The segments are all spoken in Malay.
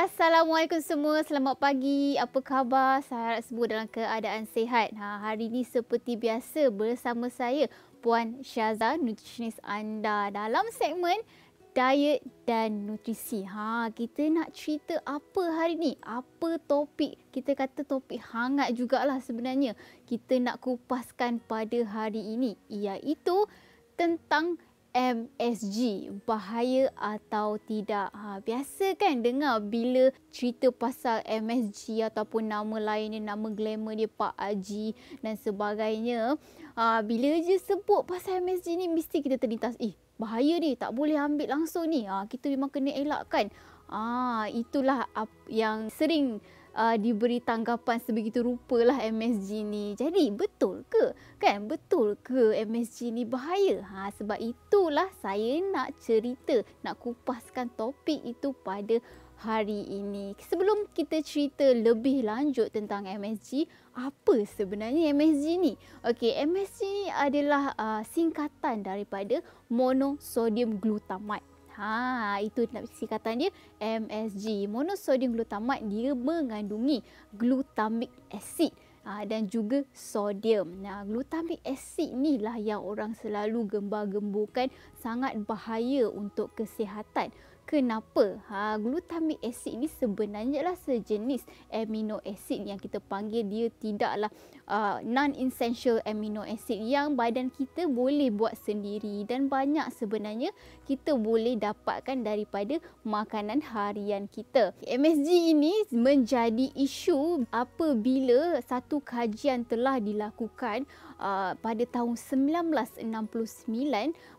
Assalamualaikum semua. Selamat pagi. Apa khabar? Saya harap semua dalam keadaan sehat. Ha, hari ini seperti biasa bersama saya Puan Syaza, nutritionist anda dalam segmen diet dan nutrisi. Ha, kita nak cerita apa hari ni? Apa topik? Kita kata topik hangat jugalah sebenarnya. Kita nak kupaskan pada hari ini iaitu tentang MSG bahaya atau tidak. Ha biasa kan dengar bila cerita pasal MSG ataupun nama lainnya nama glamour dia Pak Aji dan sebagainya. Ha bila je sebut pasal MSG ni mesti kita terlintas eh bahaya ni tak boleh ambil langsung ni. Ha kita memang kena elakkan. ha, itulah yang sering uh, diberi tanggapan sebegitu rupa lah MSG ni. Jadi betul ke? Kan betul ke MSG ni bahaya? Ha, sebab itulah saya nak cerita, nak kupaskan topik itu pada hari ini. Sebelum kita cerita lebih lanjut tentang MSG, apa sebenarnya MSG ni? Okey, MSG ni adalah uh, singkatan daripada monosodium glutamat. Ha, itu nak singkatan dia MSG. Monosodium glutamat dia mengandungi glutamic acid ha, dan juga sodium. Nah, glutamic acid ni lah yang orang selalu gembar-gemburkan sangat bahaya untuk kesihatan. Kenapa? Ha, glutamic acid ni sebenarnya lah sejenis amino acid yang kita panggil dia tidaklah Uh, non-essential amino acid yang badan kita boleh buat sendiri dan banyak sebenarnya kita boleh dapatkan daripada makanan harian kita. MSG ini menjadi isu apabila satu kajian telah dilakukan uh, pada tahun 1969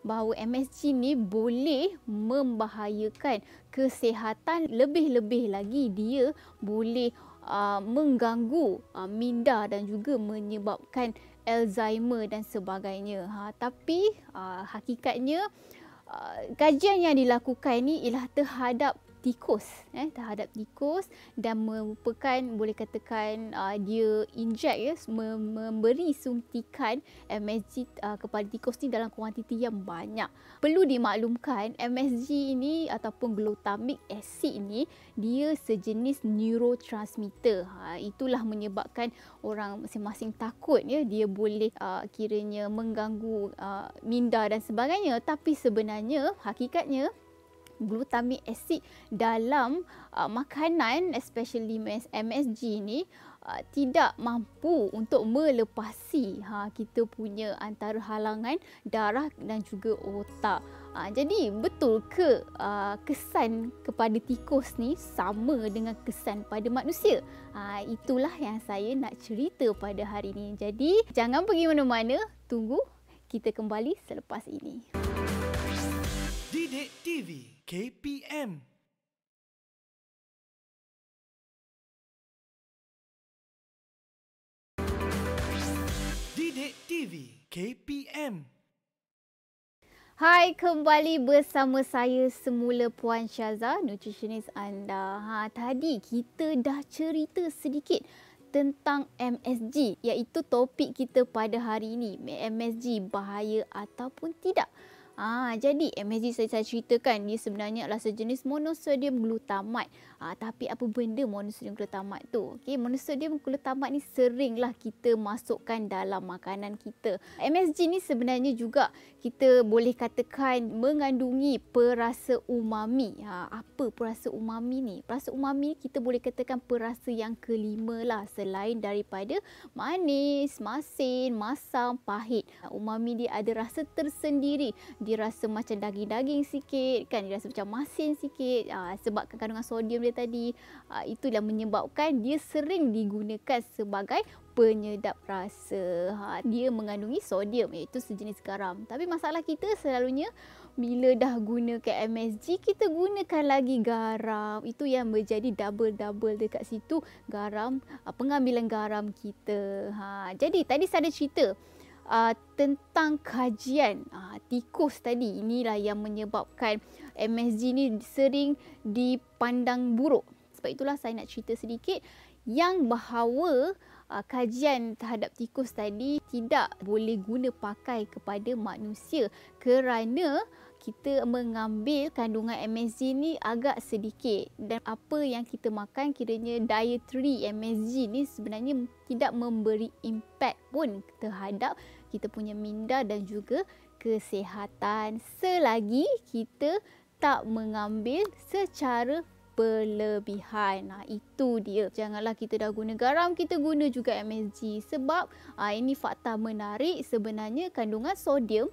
bahawa MSG ini boleh membahayakan kesihatan lebih-lebih lagi dia boleh uh, mengganggu uh, minda dan juga menyebabkan Alzheimer dan sebagainya. Ha, tapi uh, hakikatnya uh, kajian yang dilakukan ini ialah terhadap tikus eh terhadap tikus dan merupakan boleh katakan uh, dia inject ya me- memberi suntikan MSG uh, kepada tikus ni dalam kuantiti yang banyak. Perlu dimaklumkan MSG ini ataupun glutamic acid ini dia sejenis neurotransmitter. Ha itulah menyebabkan orang masing-masing takut ya dia boleh uh, kiranya mengganggu uh, minda dan sebagainya tapi sebenarnya hakikatnya glutamic acid dalam uh, makanan especially MSG ni uh, tidak mampu untuk melepasi ha kita punya antara halangan darah dan juga otak. Ha, jadi betul ke uh, kesan kepada tikus ni sama dengan kesan pada manusia? Ha, itulah yang saya nak cerita pada hari ini. Jadi jangan pergi mana-mana, tunggu kita kembali selepas ini. Didik TV KPM. Didik TV KPM. Hai, kembali bersama saya semula Puan Syaza, nutritionist anda. Ha, tadi kita dah cerita sedikit tentang MSG iaitu topik kita pada hari ini. MSG bahaya ataupun tidak? Ah, jadi eh, MSG saya ceritakan dia sebenarnya adalah sejenis monosodium glutamat. Ah, ha, tapi apa benda monosodium glutamat tu? Okey, monosodium glutamat ni seringlah kita masukkan dalam makanan kita. MSG ni sebenarnya juga kita boleh katakan mengandungi perasa umami. Ha, apa perasa umami ni? Perasa umami kita boleh katakan perasa yang kelima lah selain daripada manis, masin, masam, pahit. Ha, umami dia ada rasa tersendiri dia rasa macam daging-daging sikit kan dia rasa macam masin sikit uh, sebab kandungan sodium dia tadi uh, ah, itulah menyebabkan dia sering digunakan sebagai penyedap rasa ha, dia mengandungi sodium iaitu sejenis garam tapi masalah kita selalunya bila dah guna ke MSG kita gunakan lagi garam itu yang menjadi double-double dekat situ garam ah, pengambilan garam kita ha jadi tadi saya ada cerita uh, tentang kajian uh, tikus tadi inilah yang menyebabkan MSG ni sering dipandang buruk. Sebab itulah saya nak cerita sedikit yang bahawa uh, kajian terhadap tikus tadi tidak boleh guna pakai kepada manusia kerana kita mengambil kandungan MSG ni agak sedikit dan apa yang kita makan kiranya dietary MSG ni sebenarnya tidak memberi impact pun terhadap kita punya minda dan juga kesihatan selagi kita tak mengambil secara berlebihan. Nah itu dia. Janganlah kita dah guna garam, kita guna juga MSG. Sebab ha, ini fakta menarik, sebenarnya kandungan sodium,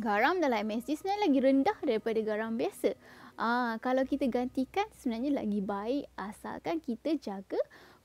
garam dalam MSG sebenarnya lagi rendah daripada garam biasa. Ha, kalau kita gantikan sebenarnya lagi baik asalkan kita jaga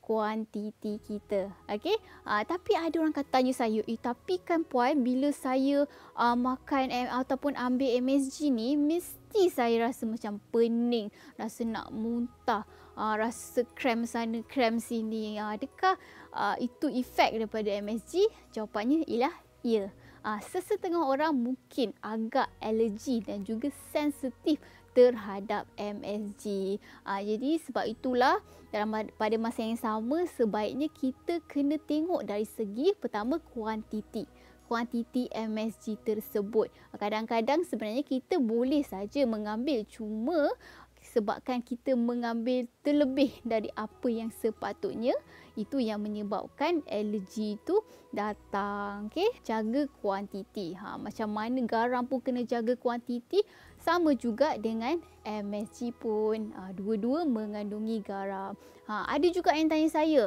kuantiti kita. Okey? Uh, tapi ada orang kata tanya saya, eh tapi kan puan bila saya uh, makan eh, ataupun ambil MSG ni mesti saya rasa macam pening, rasa nak muntah, uh, rasa krem sana, krem sini. Uh, adakah uh, itu efek daripada MSG? Jawapannya ialah ya. Uh, sesetengah orang mungkin agak alergi dan juga sensitif terhadap MSG. Uh, ah, jadi sebab itulah dalam pada masa yang sama sebaiknya kita kena tengok dari segi pertama kuantiti kuantiti MSG tersebut. Ah, kadang-kadang sebenarnya kita boleh saja mengambil cuma sebabkan kita mengambil terlebih dari apa yang sepatutnya itu yang menyebabkan alergi itu datang. Okay? Jaga kuantiti. Ha, macam mana garam pun kena jaga kuantiti sama juga dengan MSG pun ha, dua-dua mengandungi garam. Ha ada juga yang tanya saya.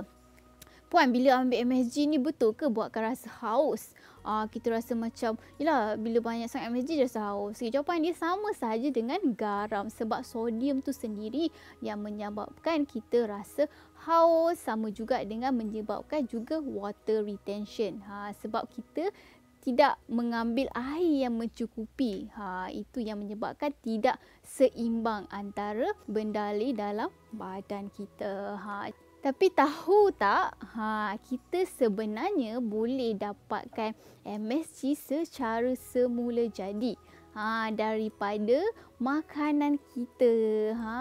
Puan bila ambil MSG ni betul ke buatkan rasa haus? Ha, kita rasa macam yalah bila banyak sangat MSG dia rasa haus. Okay, jawapan dia sama saja dengan garam sebab sodium tu sendiri yang menyebabkan kita rasa haus sama juga dengan menyebabkan juga water retention. Ha sebab kita tidak mengambil air yang mencukupi. Ha, itu yang menyebabkan tidak seimbang antara benda dalam badan kita. Ha, tapi tahu tak, ha, kita sebenarnya boleh dapatkan MSG secara semula jadi ha, daripada makanan kita. Ha,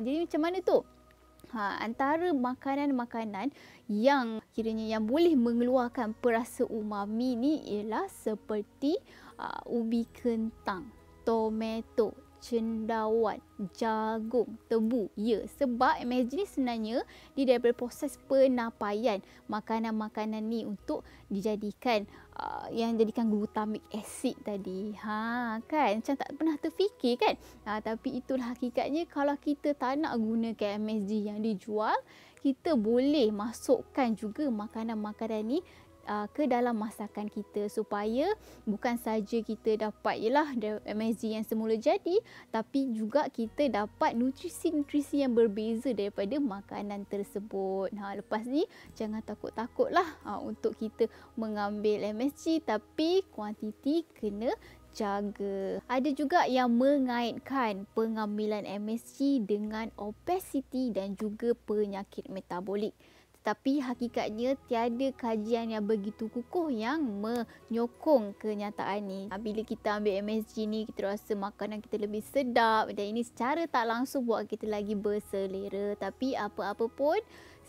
jadi macam mana tu? Ha, antara makanan-makanan yang kiranya yang boleh mengeluarkan perasa umami ni ialah seperti uh, ubi kentang, tomato, cendawan, jagung, tebu. Ya, sebab MSG ni sebenarnya dia daripada proses penapaian makanan-makanan ni untuk dijadikan uh, yang jadikan glutamic acid tadi. Ha, kan? Macam tak pernah terfikir kan? Ha, tapi itulah hakikatnya kalau kita tak nak gunakan MSG yang dijual, kita boleh masukkan juga makanan-makanan ni uh, ke dalam masakan kita supaya bukan saja kita dapat ialah MSG yang semula jadi tapi juga kita dapat nutrisi-nutrisi yang berbeza daripada makanan tersebut. Ha lepas ni jangan takut-takutlah uh, untuk kita mengambil MSG tapi kuantiti kena jaga. Ada juga yang mengaitkan pengambilan MSG dengan obesiti dan juga penyakit metabolik. Tapi hakikatnya tiada kajian yang begitu kukuh yang menyokong kenyataan ni. Ha, bila kita ambil MSG ni kita rasa makanan kita lebih sedap dan ini secara tak langsung buat kita lagi berselera. Tapi apa-apa pun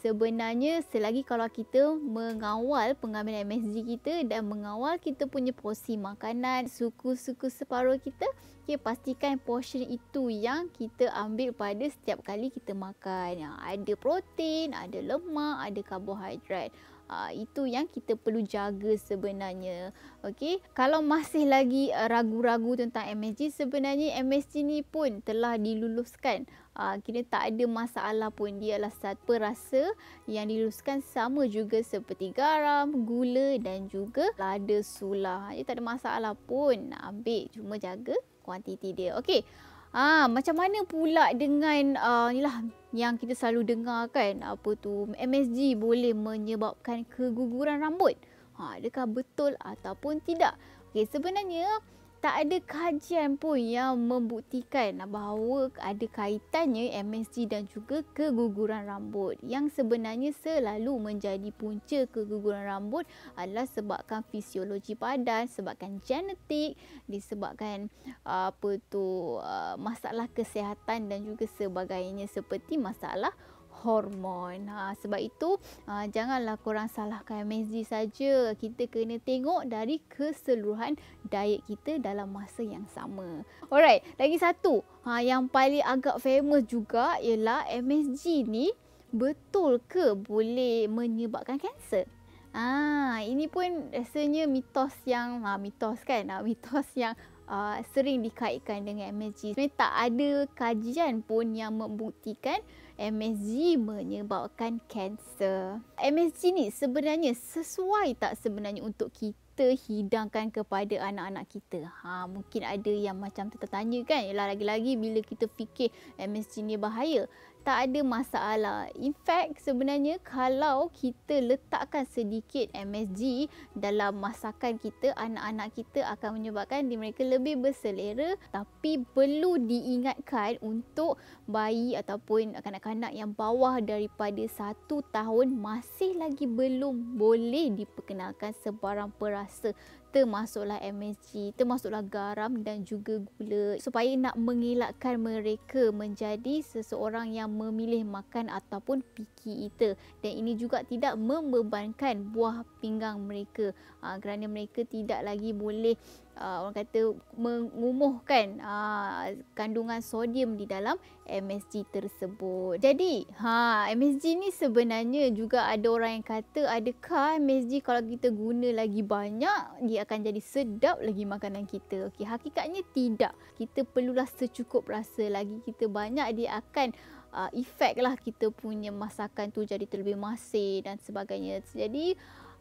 sebenarnya selagi kalau kita mengawal pengambilan MSG kita dan mengawal kita punya porsi makanan suku-suku separuh kita okay, pastikan portion itu yang kita ambil pada setiap kali kita makan ya, ada protein, ada lemak, ada karbohidrat Uh, itu yang kita perlu jaga sebenarnya. Okey, kalau masih lagi ah, ragu-ragu tentang MSG sebenarnya MSG ni pun telah diluluskan uh, kira tak ada masalah pun dia adalah satu rasa yang diluluskan sama juga seperti garam, gula dan juga lada sulah. Jadi ah, tak ada masalah pun nak ambil cuma jaga kuantiti dia. Okey. Ah macam mana pula dengan uh, ni lah yang kita selalu dengar kan apa tu MSG boleh menyebabkan keguguran rambut. Ha, adakah betul ataupun tidak? Okey sebenarnya tak ada kajian pun yang membuktikan bahawa ada kaitannya MSG dan juga keguguran rambut yang sebenarnya selalu menjadi punca keguguran rambut adalah sebabkan fisiologi badan, sebabkan genetik, disebabkan ah, apa tu ah, masalah kesihatan dan juga sebagainya seperti masalah hormon. Ha, sebab itu ha, janganlah korang salahkan MSG saja. Kita kena tengok dari keseluruhan diet kita dalam masa yang sama. Alright, lagi satu ha, yang paling agak famous juga ialah MSG ni betul ke boleh menyebabkan kanser? Ah, ha, ini pun rasanya mitos yang ha, mitos kan, ha, mitos yang Uh, sering dikaitkan dengan MSG. Sebenarnya tak ada kajian pun yang membuktikan MSG menyebabkan kanser. MSG ni sebenarnya sesuai tak sebenarnya untuk kita kita hidangkan kepada anak-anak kita. Ha, mungkin ada yang macam tertanya kan. Yalah, lagi-lagi bila kita fikir eh, MSG ni bahaya. Tak ada masalah. In fact sebenarnya kalau kita letakkan sedikit MSG dalam masakan kita. Anak-anak kita akan menyebabkan di mereka lebih berselera. Tapi perlu diingatkan untuk bayi ataupun kanak-kanak yang bawah daripada satu tahun. Masih lagi belum boleh diperkenalkan sebarang peralatan rasa termasuklah MSG, termasuklah garam dan juga gula supaya nak mengelakkan mereka menjadi seseorang yang memilih makan ataupun picky eater dan ini juga tidak membebankan buah pinggang mereka aa, ah, kerana mereka tidak lagi boleh uh, orang kata mengumuhkan uh, kandungan sodium di dalam MSG tersebut. Jadi, ha MSG ni sebenarnya juga ada orang yang kata adakah MSG kalau kita guna lagi banyak dia akan jadi sedap lagi makanan kita. Okey, hakikatnya tidak. Kita perlulah secukup rasa lagi kita banyak dia akan uh, efek lah kita punya masakan tu jadi terlebih masin dan sebagainya. Jadi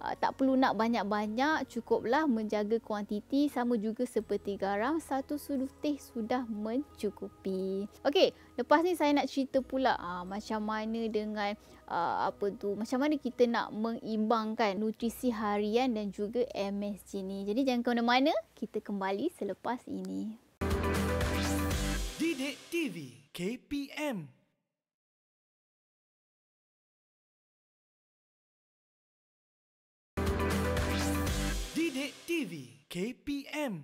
uh, tak perlu nak banyak-banyak, cukuplah menjaga kuantiti sama juga seperti garam satu sudu teh sudah mencukupi. Okey, lepas ni saya nak cerita pula uh, macam mana dengan uh, apa tu, macam mana kita nak mengimbangkan nutrisi harian dan juga MSG ni. Jadi jangan ke mana-mana, kita kembali selepas ini. Didik TV KPM Sidik TV KPM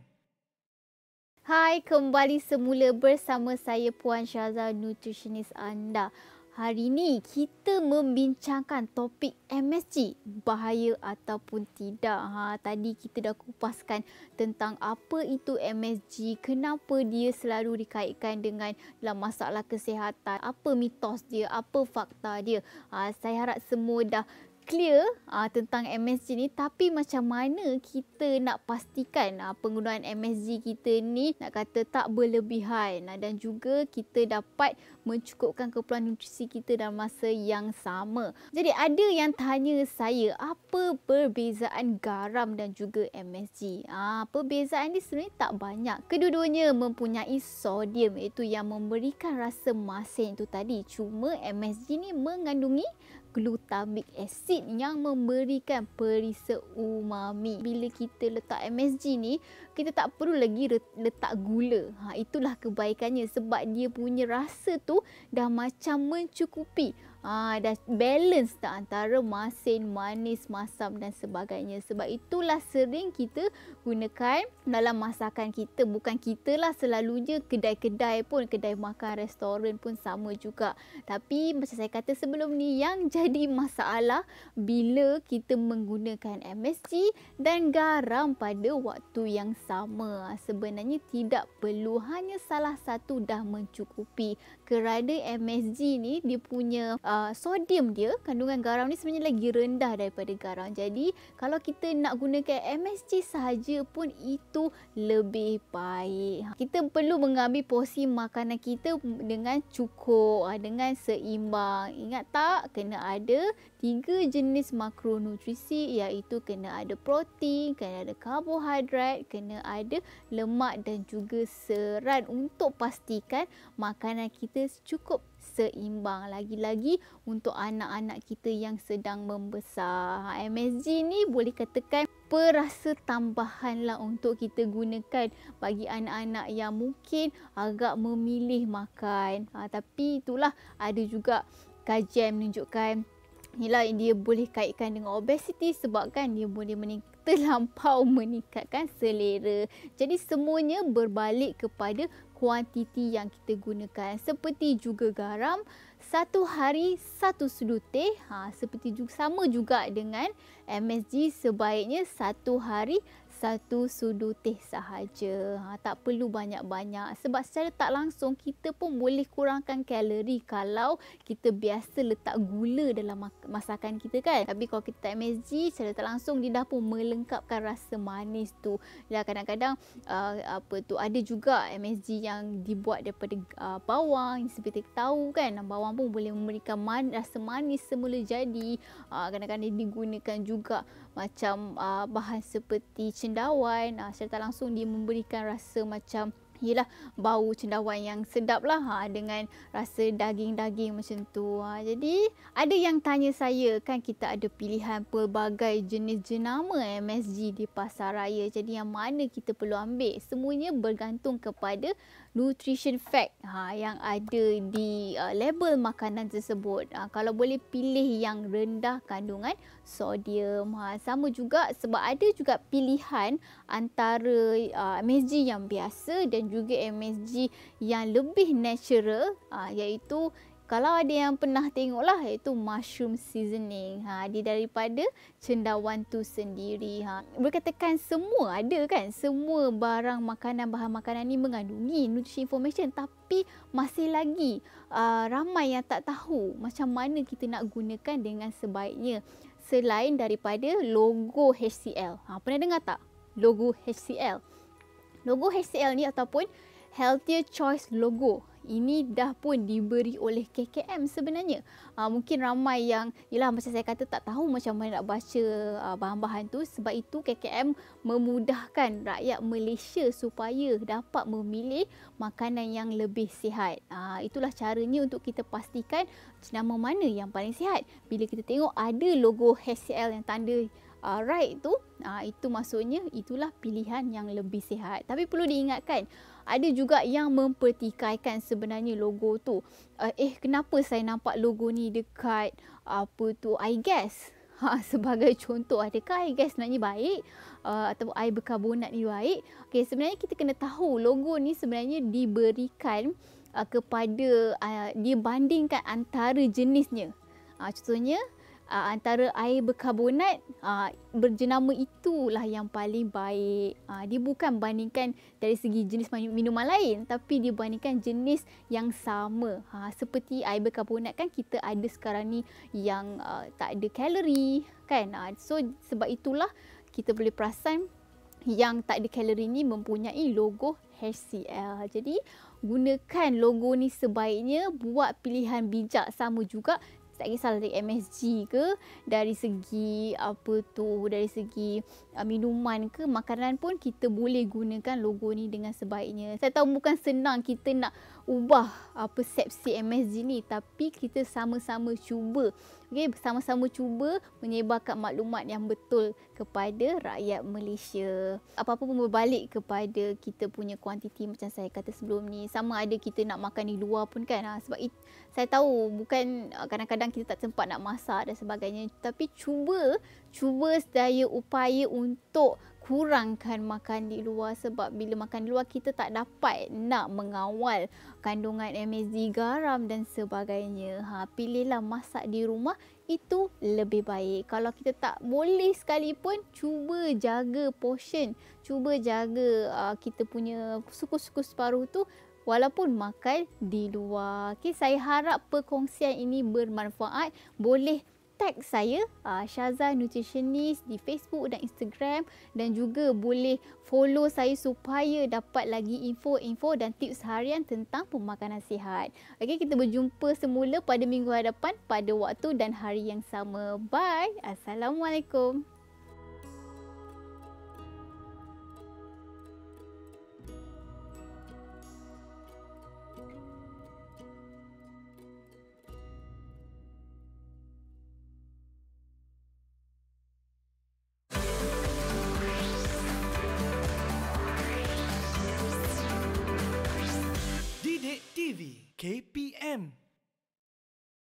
Hai, kembali semula bersama saya Puan Syaza, nutritionist anda. Hari ini kita membincangkan topik MSG, bahaya ataupun tidak. Ha, tadi kita dah kupaskan tentang apa itu MSG, kenapa dia selalu dikaitkan dengan dalam masalah kesihatan, apa mitos dia, apa fakta dia. Ha, saya harap semua dah clear uh, tentang MSG ni tapi macam mana kita nak pastikan uh, penggunaan MSG kita ni nak kata tak berlebihan uh, dan juga kita dapat mencukupkan keperluan nutrisi kita dalam masa yang sama. Jadi ada yang tanya saya apa perbezaan garam dan juga MSG? Ah, perbezaan ni sebenarnya tak banyak. Kedua-duanya mempunyai sodium iaitu yang memberikan rasa masin tu tadi. Cuma MSG ni mengandungi glutamic acid yang memberikan perisa umami. Bila kita letak MSG ni, kita tak perlu lagi letak gula. Ha, itulah kebaikannya sebab dia punya rasa tu dah macam mencukupi. Ah, dah balance tak antara masin, manis, masam dan sebagainya. Sebab itulah sering kita gunakan dalam masakan kita. Bukan kita lah selalunya kedai-kedai pun, kedai makan, restoran pun sama juga. Tapi macam saya kata sebelum ni, yang jadi masalah bila kita menggunakan MSG dan garam pada waktu yang sama. Ah, sebenarnya tidak perlu hanya salah satu dah mencukupi. Kerana MSG ni dia punya uh, uh, sodium dia kandungan garam ni sebenarnya lagi rendah daripada garam. Jadi kalau kita nak gunakan MSG sahaja pun itu lebih baik. Ha, kita perlu mengambil porsi makanan kita dengan cukup, ah, dengan seimbang. Ingat tak kena ada tiga jenis makronutrisi iaitu kena ada protein, kena ada karbohidrat, kena ada lemak dan juga serat untuk pastikan makanan kita cukup seimbang lagi-lagi untuk anak-anak kita yang sedang membesar. Ha, MSG ni boleh katakan perasa tambahan lah untuk kita gunakan bagi anak-anak yang mungkin agak memilih makan. Ha, tapi itulah ada juga kajian menunjukkan Yelah dia boleh kaitkan dengan obesiti sebabkan dia boleh meningkat terlampau meningkatkan selera. Jadi semuanya berbalik kepada kuantiti yang kita gunakan seperti juga garam satu hari satu sudu teh ha, seperti juga sama juga dengan MSG sebaiknya satu hari satu sudu teh sahaja. Ha, tak perlu banyak-banyak. Sebab secara tak langsung kita pun boleh kurangkan kalori kalau kita biasa letak gula dalam masakan kita kan. Tapi kalau kita tak MSG, secara tak langsung dia dah pun melengkapkan rasa manis tu. Ya kadang-kadang uh, apa tu ada juga MSG yang dibuat daripada uh, bawang seperti kita tahu kan. Bawang pun boleh memberikan man- rasa manis semula jadi. Uh, kadang-kadang digunakan juga macam bahan seperti cendol cendawan uh, serta langsung dia memberikan rasa macam ialah bau cendawan yang sedap lah ha, dengan rasa daging-daging macam tu. Ha, jadi ada yang tanya saya kan kita ada pilihan pelbagai jenis jenama eh, MSG di pasar raya. Jadi yang mana kita perlu ambil? Semuanya bergantung kepada nutrition fact ha yang ada di uh, label makanan tersebut. Ha, kalau boleh pilih yang rendah kandungan sodium. Ha sama juga sebab ada juga pilihan antara uh, MSG yang biasa dan juga MSG yang lebih natural ha, iaitu kalau ada yang pernah tengok lah iaitu mushroom seasoning ha, di daripada cendawan tu sendiri ha. berkatakan semua ada kan semua barang makanan bahan makanan ni mengandungi nutrition information tapi masih lagi uh, ramai yang tak tahu macam mana kita nak gunakan dengan sebaiknya selain daripada logo HCL ha, pernah dengar tak logo HCL logo HCL ni ataupun Healthier Choice logo. Ini dah pun diberi oleh KKM sebenarnya. Aa, ah, mungkin ramai yang yalah macam saya kata tak tahu macam mana nak baca ah, bahan-bahan tu sebab itu KKM memudahkan rakyat Malaysia supaya dapat memilih makanan yang lebih sihat. Aa, ah, itulah caranya untuk kita pastikan jenama mana yang paling sihat. Bila kita tengok ada logo HCL yang tanda Uh, right tu, uh, itu maksudnya itulah pilihan yang lebih sihat. Tapi perlu diingatkan, ada juga yang mempertikaikan sebenarnya logo tu uh, eh kenapa saya nampak logo ni dekat apa tu i guess ha sebagai contoh adakah i guess sebenarnya baik uh, ataupun air berkarbonat ni baik okey sebenarnya kita kena tahu logo ni sebenarnya diberikan uh, kepada uh, dibandingkan antara jenisnya uh, contohnya uh, antara air berkarbonat uh, ah, berjenama itulah yang paling baik. Uh, dia bukan bandingkan dari segi jenis minuman lain tapi dia bandingkan jenis yang sama. Uh, seperti air berkarbonat kan kita ada sekarang ni yang uh, tak ada kalori kan. Uh, so sebab itulah kita boleh perasan yang tak ada kalori ni mempunyai logo HCL. Jadi gunakan logo ni sebaiknya buat pilihan bijak sama juga tak kisahlah dari MSG ke dari segi apa tu dari segi uh, minuman ke makanan pun kita boleh gunakan logo ni dengan sebaiknya saya tahu bukan senang kita nak ubah uh, persepsi MSG ni tapi kita sama-sama cuba okay, sama-sama cuba menyebarkan maklumat yang betul kepada rakyat Malaysia. Apa-apa pun berbalik kepada kita punya kuantiti macam saya kata sebelum ni. Sama ada kita nak makan di luar pun kan. Ha? Sebab it, saya tahu bukan ah, kadang-kadang kita tak sempat nak masak dan sebagainya. Tapi cuba, cuba sedaya upaya untuk kurangkan makan di luar sebab bila makan di luar kita tak dapat nak mengawal kandungan MSG garam dan sebagainya. Ha pilihlah masak di rumah itu lebih baik. Kalau kita tak boleh sekalipun cuba jaga portion, cuba jaga uh, kita punya suku-suku separuh tu walaupun makan di luar. Okay, saya harap perkongsian ini bermanfaat. Boleh tag saya uh, Shaza Nutritionist di Facebook dan Instagram dan juga boleh follow saya supaya dapat lagi info-info dan tips harian tentang pemakanan sihat. Okey, kita berjumpa semula pada minggu hadapan pada waktu dan hari yang sama. Bye. Assalamualaikum.